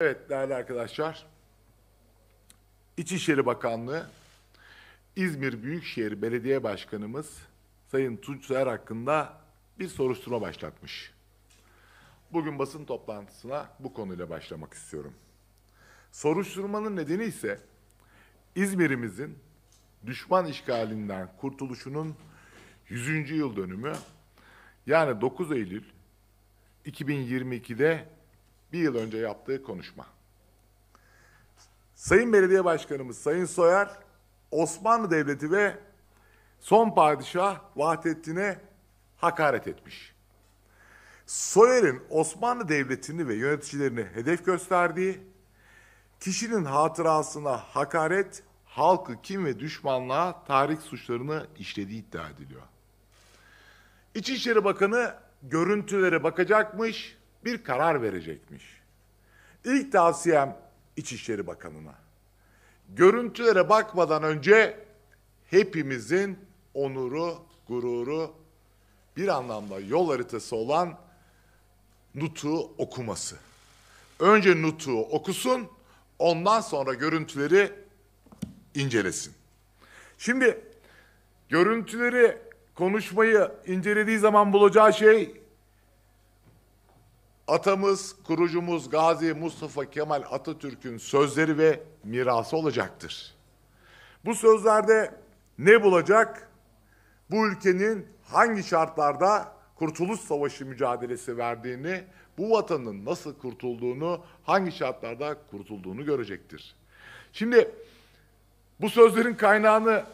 Evet değerli arkadaşlar, İçişleri Bakanlığı, İzmir Büyükşehir Belediye Başkanımız Sayın Tunç Soyer hakkında bir soruşturma başlatmış. Bugün basın toplantısına bu konuyla başlamak istiyorum. Soruşturmanın nedeni ise İzmir'imizin düşman işgalinden kurtuluşunun 100. yıl dönümü yani 9 Eylül 2022'de bir yıl önce yaptığı konuşma. Sayın Belediye Başkanımız Sayın Soyer, Osmanlı Devleti ve son padişah Vahdettin'e hakaret etmiş. Soyer'in Osmanlı Devleti'ni ve yöneticilerini hedef gösterdiği, kişinin hatırasına hakaret, halkı kim ve düşmanlığa tarih suçlarını işlediği iddia ediliyor. İçişleri Bakanı görüntülere bakacakmış, bir karar verecekmiş. İlk tavsiyem İçişleri Bakanı'na. Görüntülere bakmadan önce hepimizin onuru, gururu, bir anlamda yol haritası olan Nutu okuması. Önce Nutu okusun, ondan sonra görüntüleri incelesin. Şimdi görüntüleri konuşmayı incelediği zaman bulacağı şey atamız, kurucumuz Gazi Mustafa Kemal Atatürk'ün sözleri ve mirası olacaktır. Bu sözlerde ne bulacak? Bu ülkenin hangi şartlarda Kurtuluş Savaşı mücadelesi verdiğini, bu vatanın nasıl kurtulduğunu, hangi şartlarda kurtulduğunu görecektir. Şimdi bu sözlerin kaynağını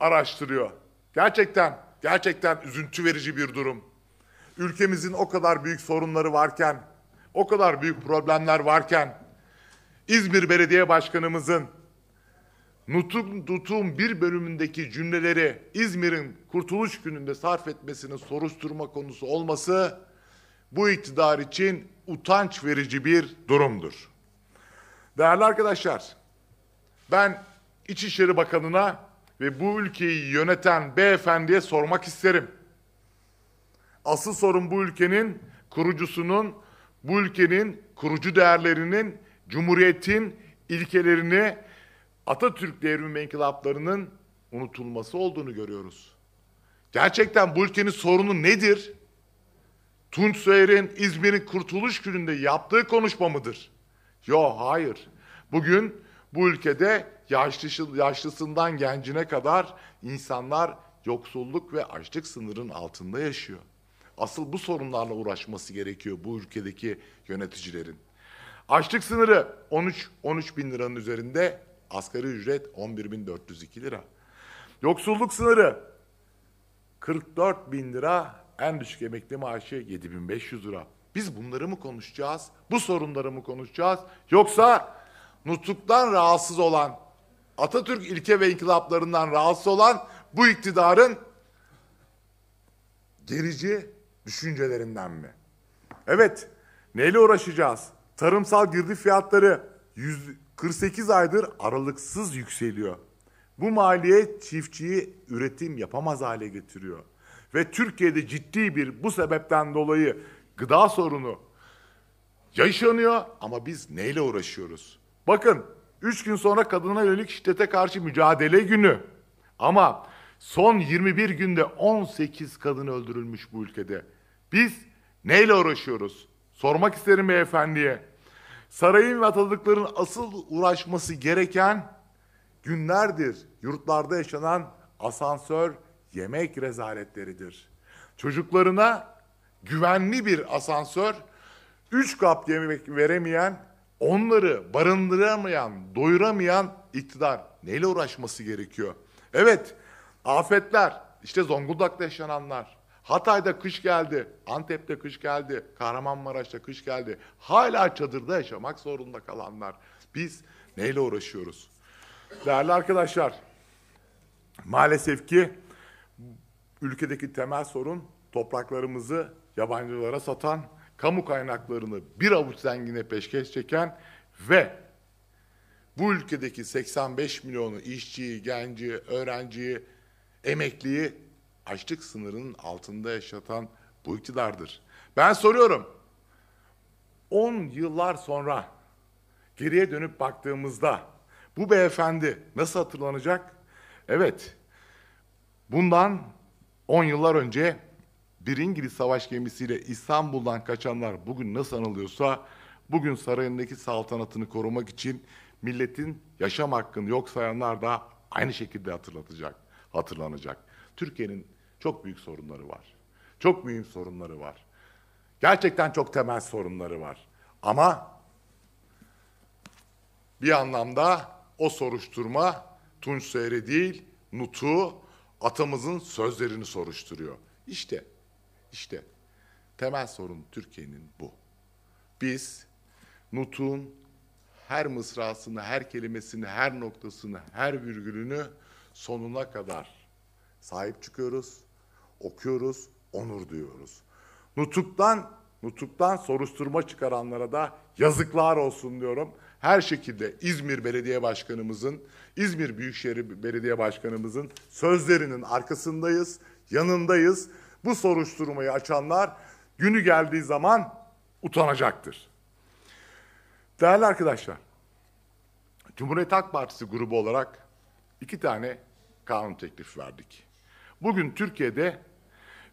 araştırıyor. Gerçekten, gerçekten üzüntü verici bir durum ülkemizin o kadar büyük sorunları varken, o kadar büyük problemler varken İzmir Belediye Başkanımızın Nutum, Nutum bir bölümündeki cümleleri İzmir'in kurtuluş gününde sarf etmesinin soruşturma konusu olması bu iktidar için utanç verici bir durumdur. Değerli arkadaşlar, ben İçişleri Bakanı'na ve bu ülkeyi yöneten beyefendiye sormak isterim. Asıl sorun bu ülkenin kurucusunun, bu ülkenin kurucu değerlerinin, cumhuriyetin ilkelerini Atatürk devrimi menkılaplarının unutulması olduğunu görüyoruz. Gerçekten bu ülkenin sorunu nedir? Tunç Soyer'in İzmir'in kurtuluş gününde yaptığı konuşma mıdır? Yo hayır. Bugün bu ülkede yaşlısından gencine kadar insanlar yoksulluk ve açlık sınırın altında yaşıyor. Asıl bu sorunlarla uğraşması gerekiyor bu ülkedeki yöneticilerin. Açlık sınırı 13 13 bin liranın üzerinde, asgari ücret 11 bin 402 lira. Yoksulluk sınırı 44 bin lira, en düşük emekli maaşı 7500 lira. Biz bunları mı konuşacağız? Bu sorunları mı konuşacağız? Yoksa nutuktan rahatsız olan, Atatürk ilke ve inkılaplarından rahatsız olan bu iktidarın gerici düşüncelerinden mi? Evet, neyle uğraşacağız? Tarımsal girdi fiyatları 148 aydır aralıksız yükseliyor. Bu maliye çiftçiyi üretim yapamaz hale getiriyor. Ve Türkiye'de ciddi bir bu sebepten dolayı gıda sorunu yaşanıyor ama biz neyle uğraşıyoruz? Bakın 3 gün sonra kadına yönelik şiddete karşı mücadele günü. Ama son 21 günde 18 kadın öldürülmüş bu ülkede. Biz neyle uğraşıyoruz? Sormak isterim beyefendiye. Sarayın ve atadıkların asıl uğraşması gereken günlerdir yurtlarda yaşanan asansör yemek rezaletleridir. Çocuklarına güvenli bir asansör, üç kap yemek veremeyen, onları barındıramayan, doyuramayan iktidar neyle uğraşması gerekiyor? Evet, afetler, işte Zonguldak'ta yaşananlar, Hatay'da kış geldi, Antep'te kış geldi, Kahramanmaraş'ta kış geldi. Hala çadırda yaşamak zorunda kalanlar. Biz neyle uğraşıyoruz? Değerli arkadaşlar, maalesef ki ülkedeki temel sorun topraklarımızı yabancılara satan, kamu kaynaklarını bir avuç zengine peşkeş çeken ve bu ülkedeki 85 milyonu işçiyi, genci, öğrenciyi, emekliyi açlık sınırının altında yaşatan bu iktidardır. Ben soruyorum. 10 yıllar sonra geriye dönüp baktığımızda bu beyefendi nasıl hatırlanacak? Evet. Bundan 10 yıllar önce bir İngiliz savaş gemisiyle İstanbul'dan kaçanlar bugün nasıl anılıyorsa bugün sarayındaki saltanatını korumak için milletin yaşam hakkını yok sayanlar da aynı şekilde hatırlatacak, hatırlanacak. Türkiye'nin çok büyük sorunları var. Çok mühim sorunları var. Gerçekten çok temel sorunları var. Ama bir anlamda o soruşturma Tunç Soyer'i değil, Nutu, atamızın sözlerini soruşturuyor. İşte, işte temel sorun Türkiye'nin bu. Biz Nutu'nun her mısrasını, her kelimesini, her noktasını, her virgülünü sonuna kadar sahip çıkıyoruz okuyoruz, onur duyuyoruz. Nutuktan, nutuktan soruşturma çıkaranlara da yazıklar olsun diyorum. Her şekilde İzmir Belediye Başkanımızın, İzmir Büyükşehir Belediye Başkanımızın sözlerinin arkasındayız, yanındayız. Bu soruşturmayı açanlar günü geldiği zaman utanacaktır. Değerli arkadaşlar, Cumhuriyet Halk Partisi grubu olarak iki tane kanun teklifi verdik. Bugün Türkiye'de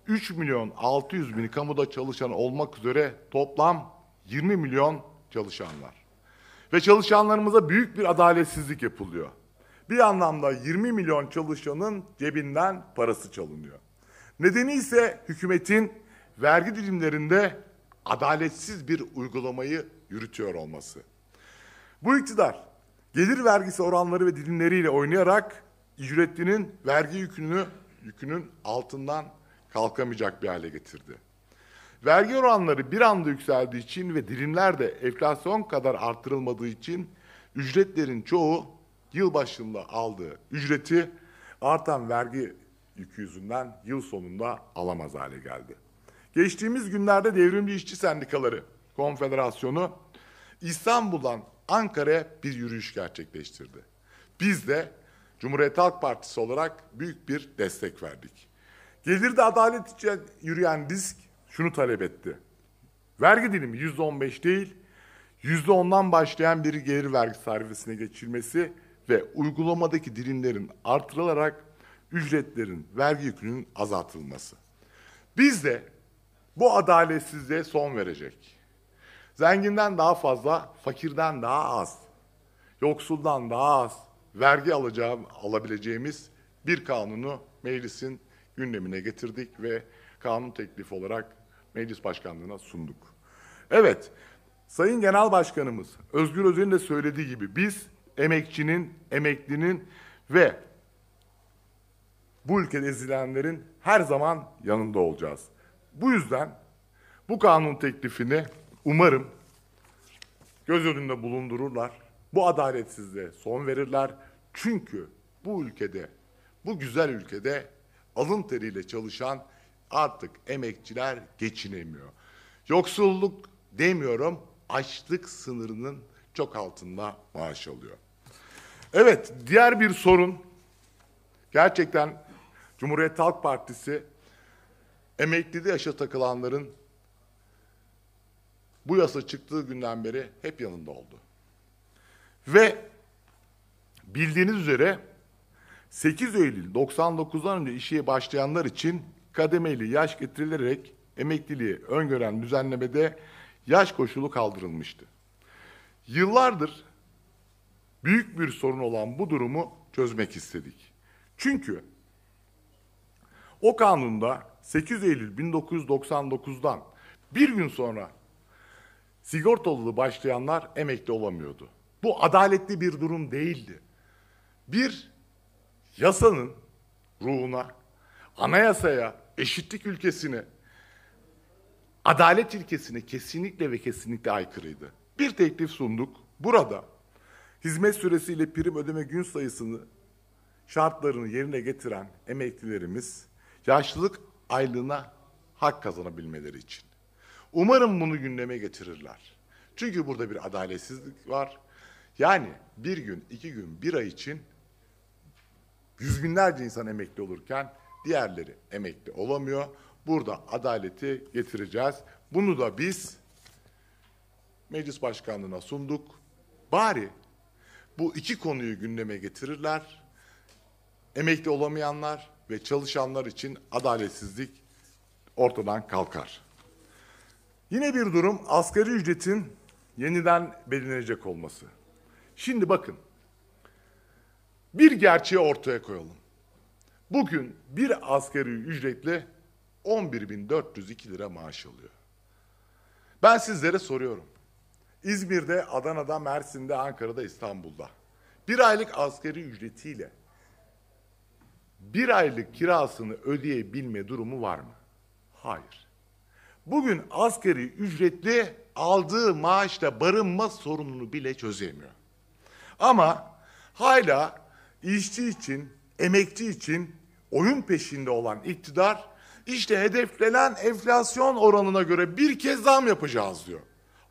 3 milyon 600 bin kamuda çalışan olmak üzere toplam 20 milyon çalışanlar Ve çalışanlarımıza büyük bir adaletsizlik yapılıyor. Bir anlamda 20 milyon çalışanın cebinden parası çalınıyor. Nedeni ise hükümetin vergi dilimlerinde adaletsiz bir uygulamayı yürütüyor olması. Bu iktidar gelir vergisi oranları ve dilimleriyle oynayarak ücretlinin vergi yükünü yükünün altından kalkamayacak bir hale getirdi. Vergi oranları bir anda yükseldiği için ve dilimler de enflasyon kadar artırılmadığı için ücretlerin çoğu yıl başında aldığı ücreti artan vergi yükü yüzünden yıl sonunda alamaz hale geldi. Geçtiğimiz günlerde Devrimci işçi Sendikaları Konfederasyonu İstanbul'dan Ankara'ya bir yürüyüş gerçekleştirdi. Biz de Cumhuriyet Halk Partisi olarak büyük bir destek verdik. Gelirde adalet için yürüyen disk şunu talep etti. Vergi dilimi yüzde on beş değil, yüzde ondan başlayan bir gelir vergi tarifesine geçilmesi ve uygulamadaki dilimlerin artırılarak ücretlerin, vergi yükünün azaltılması. Biz de bu adaletsizliğe son verecek. Zenginden daha fazla, fakirden daha az, yoksuldan daha az vergi alacağım, alabileceğimiz bir kanunu meclisin gündemine getirdik ve kanun teklifi olarak meclis başkanlığına sunduk. Evet, Sayın Genel Başkanımız Özgür Özel'in de söylediği gibi biz emekçinin, emeklinin ve bu ülkede ezilenlerin her zaman yanında olacağız. Bu yüzden bu kanun teklifini umarım göz önünde bulundururlar. Bu adaletsizliğe son verirler. Çünkü bu ülkede, bu güzel ülkede alın teriyle çalışan artık emekçiler geçinemiyor. Yoksulluk demiyorum, açlık sınırının çok altında maaş alıyor. Evet, diğer bir sorun gerçekten Cumhuriyet Halk Partisi emekliliği yaşa takılanların bu yasa çıktığı günden beri hep yanında oldu. Ve bildiğiniz üzere 8 Eylül 99'dan önce işe başlayanlar için kademeli yaş getirilerek emekliliği öngören düzenlemede yaş koşulu kaldırılmıştı. Yıllardır büyük bir sorun olan bu durumu çözmek istedik. Çünkü o kanunda 8 Eylül 1999'dan bir gün sonra sigortalı başlayanlar emekli olamıyordu. Bu adaletli bir durum değildi. Bir yasanın ruhuna, anayasaya, eşitlik ülkesine, adalet ilkesine kesinlikle ve kesinlikle aykırıydı. Bir teklif sunduk. Burada hizmet süresiyle prim ödeme gün sayısını şartlarını yerine getiren emeklilerimiz yaşlılık aylığına hak kazanabilmeleri için. Umarım bunu gündeme getirirler. Çünkü burada bir adaletsizlik var. Yani bir gün, iki gün, bir ay için Yüz binlerce insan emekli olurken diğerleri emekli olamıyor. Burada adaleti getireceğiz. Bunu da biz meclis başkanlığına sunduk. Bari bu iki konuyu gündeme getirirler. Emekli olamayanlar ve çalışanlar için adaletsizlik ortadan kalkar. Yine bir durum asgari ücretin yeniden belirlenecek olması. Şimdi bakın bir gerçeği ortaya koyalım. Bugün bir asgari ücretle 11.402 lira maaş alıyor. Ben sizlere soruyorum. İzmir'de, Adana'da, Mersin'de, Ankara'da, İstanbul'da bir aylık asgari ücretiyle bir aylık kirasını ödeyebilme durumu var mı? Hayır. Bugün asgari ücretli aldığı maaşla barınma sorununu bile çözemiyor. Ama hala işçi için, emekçi için oyun peşinde olan iktidar işte hedeflenen enflasyon oranına göre bir kez zam yapacağız diyor.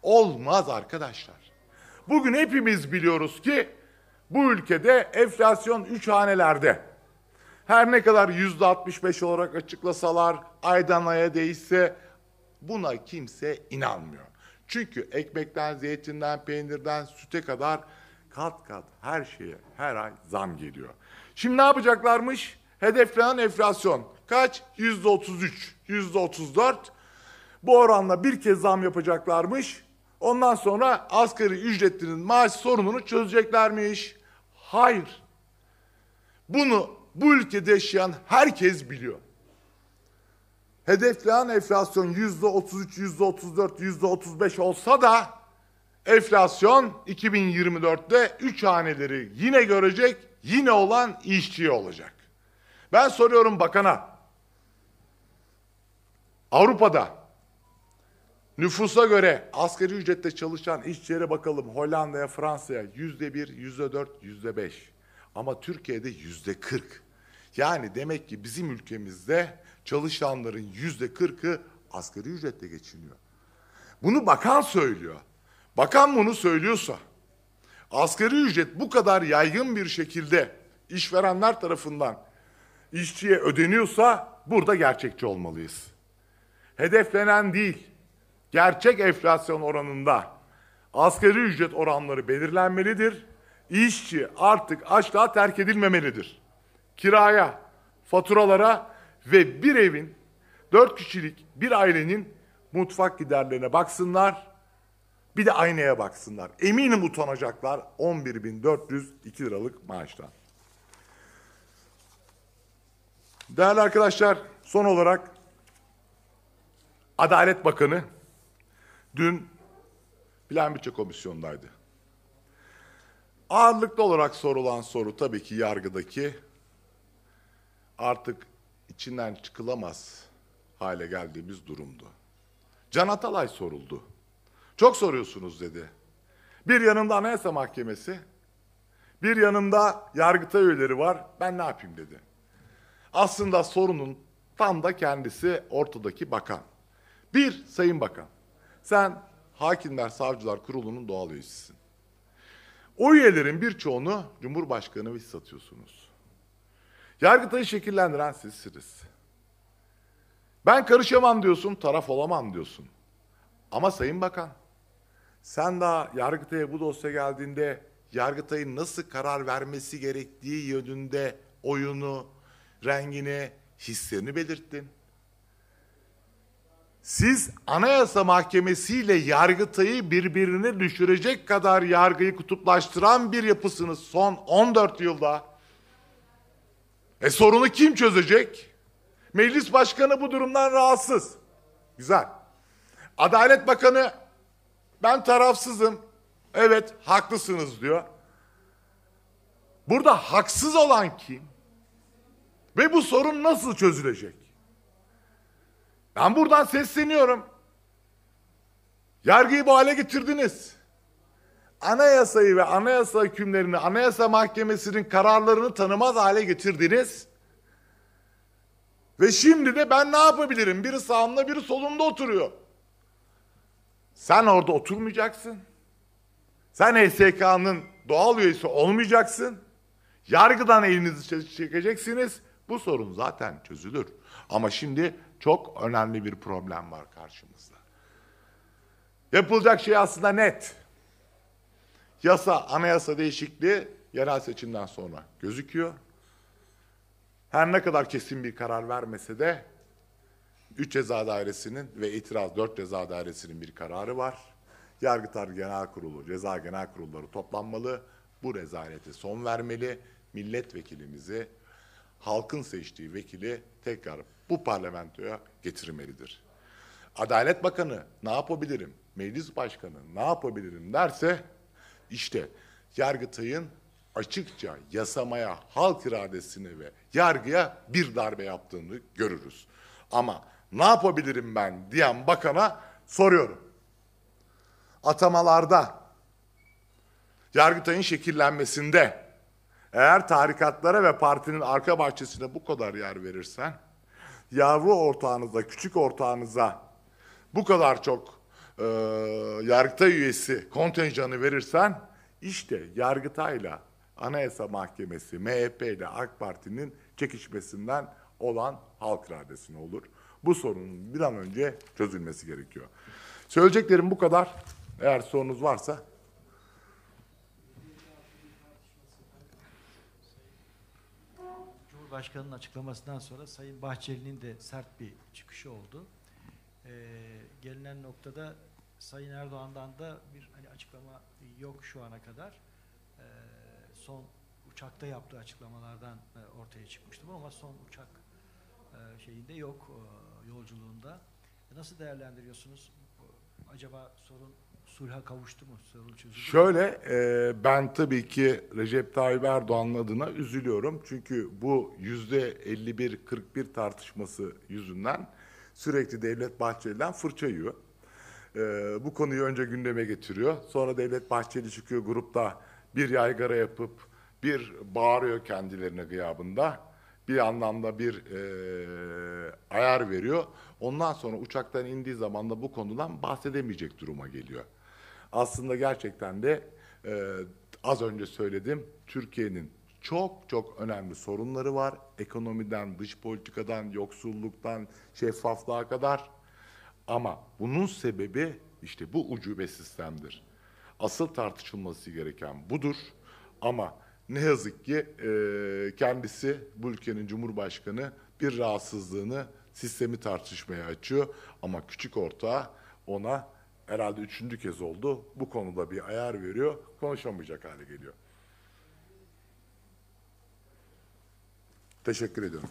Olmaz arkadaşlar. Bugün hepimiz biliyoruz ki bu ülkede enflasyon üç hanelerde. Her ne kadar yüzde 65 olarak açıklasalar, aydan aya değişse buna kimse inanmıyor. Çünkü ekmekten, zeytinden, peynirden, süte kadar kat kat her şeye her ay zam geliyor. Şimdi ne yapacaklarmış? Hedeflenen enflasyon kaç? Yüzde otuz yüzde otuz Bu oranla bir kez zam yapacaklarmış. Ondan sonra asgari ücretlinin maaş sorununu çözeceklermiş. Hayır. Bunu bu ülkede yaşayan herkes biliyor. Hedeflenen enflasyon yüzde otuz üç, yüzde otuz yüzde otuz olsa da Enflasyon 2024'te 3 haneleri yine görecek, yine olan işçi olacak. Ben soruyorum bakana. Avrupa'da nüfusa göre asgari ücretle çalışan işçilere bakalım Hollanda'ya, Fransa'ya yüzde bir, yüzde dört, yüzde beş. Ama Türkiye'de yüzde kırk. Yani demek ki bizim ülkemizde çalışanların yüzde kırkı asgari ücretle geçiniyor. Bunu bakan söylüyor. Bakan bunu söylüyorsa, asgari ücret bu kadar yaygın bir şekilde işverenler tarafından işçiye ödeniyorsa burada gerçekçi olmalıyız. Hedeflenen değil, gerçek enflasyon oranında asgari ücret oranları belirlenmelidir. İşçi artık açlığa terk edilmemelidir. Kiraya, faturalara ve bir evin, dört kişilik bir ailenin mutfak giderlerine baksınlar bir de aynaya baksınlar. Eminim utanacaklar 11.402 liralık maaştan. Değerli arkadaşlar, son olarak Adalet Bakanı dün Plan Bütçe Komisyonu'ndaydı. Ağırlıklı olarak sorulan soru tabii ki yargıdaki artık içinden çıkılamaz hale geldiğimiz durumdu. Can Atalay soruldu. Çok soruyorsunuz dedi. Bir yanımda Anayasa Mahkemesi, bir yanımda Yargıtay üyeleri var. Ben ne yapayım dedi. Aslında sorunun tam da kendisi ortadaki bakan. Bir, Sayın Bakan, sen Hakimler Savcılar Kurulu'nun doğal üyesisin. O üyelerin birçoğunu Cumhurbaşkanı ve satıyorsunuz. Yargıtay'ı şekillendiren sizsiniz. Ben karışamam diyorsun, taraf olamam diyorsun. Ama Sayın Bakan, sen daha Yargıtay'a bu dosya geldiğinde Yargıtay'ın nasıl karar vermesi gerektiği yönünde oyunu, rengini, hislerini belirttin. Siz Anayasa Mahkemesi ile Yargıtay'ı birbirine düşürecek kadar yargıyı kutuplaştıran bir yapısınız son 14 yılda. E sorunu kim çözecek? Meclis Başkanı bu durumdan rahatsız. Güzel. Adalet Bakanı ben tarafsızım. Evet haklısınız diyor. Burada haksız olan kim? Ve bu sorun nasıl çözülecek? Ben buradan sesleniyorum. Yargıyı bu hale getirdiniz. Anayasayı ve anayasa hükümlerini, anayasa mahkemesinin kararlarını tanımaz hale getirdiniz. Ve şimdi de ben ne yapabilirim? Biri sağımda, biri solumda oturuyor. Sen orada oturmayacaksın. Sen HSK'nın doğal üyesi olmayacaksın. Yargıdan elinizi çekeceksiniz. Bu sorun zaten çözülür. Ama şimdi çok önemli bir problem var karşımızda. Yapılacak şey aslında net. Yasa, anayasa değişikliği yerel seçimden sonra gözüküyor. Her ne kadar kesin bir karar vermese de 3 ceza dairesinin ve itiraz 4 ceza dairesinin bir kararı var. Yargıtay Genel Kurulu, Ceza Genel Kurulları toplanmalı. Bu rezalete son vermeli. Milletvekilimizi, halkın seçtiği vekili tekrar bu parlamentoya getirmelidir. Adalet Bakanı ne yapabilirim, meclis başkanı ne yapabilirim derse işte Yargıtay'ın açıkça yasamaya, halk iradesine ve yargıya bir darbe yaptığını görürüz. Ama ne yapabilirim ben diyen bakana soruyorum. Atamalarda, Yargıtay'ın şekillenmesinde eğer tarikatlara ve partinin arka bahçesine bu kadar yer verirsen, yavru ortağınıza, küçük ortağınıza bu kadar çok e, Yargıtay üyesi kontenjanı verirsen, işte Yargıtay'la Anayasa Mahkemesi, MHP ile AK Parti'nin çekişmesinden olan halk iradesine olur. Bu sorunun bir an önce çözülmesi gerekiyor. Söyleyeceklerim bu kadar. Eğer sorunuz varsa Cumhurbaşkanı'nın açıklamasından sonra Sayın Bahçeli'nin de sert bir çıkışı oldu. Ee, gelinen noktada Sayın Erdoğan'dan da bir hani açıklama yok şu ana kadar. Ee, son uçakta yaptığı açıklamalardan e, ortaya çıkmıştım ama son uçak e, şeyinde yok. E, yolculuğunda e, nasıl değerlendiriyorsunuz? Acaba sorun sulha kavuştu mu? Sorun çözüldü Şöyle e, ben tabii ki Recep Tayyip Erdoğan adına üzülüyorum. Çünkü bu yüzde 51-41 tartışması yüzünden sürekli Devlet Bahçeli'den fırça yiyor. E, bu konuyu önce gündeme getiriyor. Sonra Devlet Bahçeli çıkıyor grupta bir yaygara yapıp bir bağırıyor kendilerine gıyabında bir anlamda bir e, ayar veriyor. Ondan sonra uçaktan indiği zaman da bu konudan bahsedemeyecek duruma geliyor. Aslında gerçekten de e, az önce söyledim Türkiye'nin çok çok önemli sorunları var. Ekonomiden, dış politikadan, yoksulluktan, şeffaflığa kadar. Ama bunun sebebi işte bu ucube sistemdir. Asıl tartışılması gereken budur. Ama ne yazık ki e, kendisi bu ülkenin cumhurbaşkanı bir rahatsızlığını sistemi tartışmaya açıyor. Ama küçük ortağı ona herhalde üçüncü kez oldu bu konuda bir ayar veriyor konuşamayacak hale geliyor. Teşekkür ediyorum.